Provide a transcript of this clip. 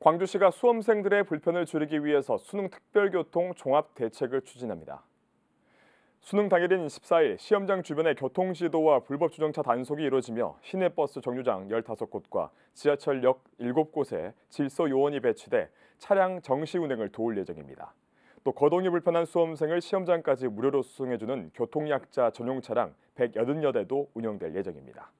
광주시가 수험생들의 불편을 줄이기 위해서 수능 특별교통 종합 대책을 추진합니다. 수능 당일인 14일 시험장 주변의 교통 지도와 불법 주정차 단속이 이루어지며 시내버스 정류장 15곳과 지하철역 7곳에 질서 요원이 배치돼 차량 정시 운행을 도울 예정입니다. 또 거동이 불편한 수험생을 시험장까지 무료로 수송해주는 교통약자 전용 차량 180여 대도 운영될 예정입니다.